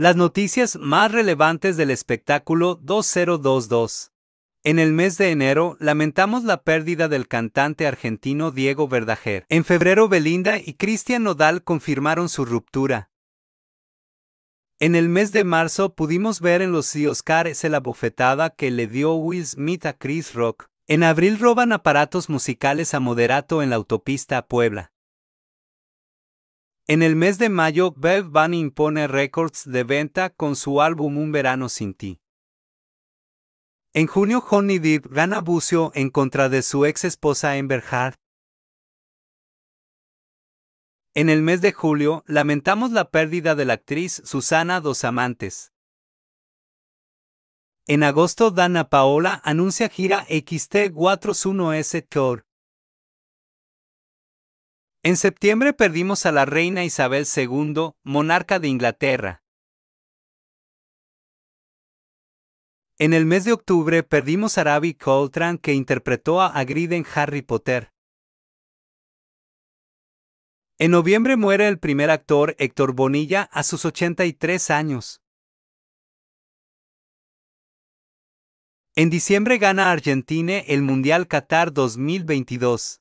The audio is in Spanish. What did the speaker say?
Las noticias más relevantes del espectáculo 2022. En el mes de enero lamentamos la pérdida del cantante argentino Diego Verdajer. En febrero Belinda y Cristian Nodal confirmaron su ruptura. En el mes de marzo pudimos ver en los Oscars la bofetada que le dio Will Smith a Chris Rock. En abril roban aparatos musicales a Moderato en la autopista Puebla. En el mes de mayo, Bev Van impone récords de venta con su álbum Un Verano Sin Ti. En junio, Honey Deep gana bucio en contra de su ex esposa Amber Heard. En el mes de julio, lamentamos la pérdida de la actriz Susana Dos Amantes. En agosto, Dana Paola anuncia gira xt 41 s Tour. En septiembre perdimos a la reina Isabel II, monarca de Inglaterra. En el mes de octubre perdimos a Ravi Coltrane que interpretó a Hagrid en Harry Potter. En noviembre muere el primer actor Héctor Bonilla a sus 83 años. En diciembre gana Argentina el Mundial Qatar 2022.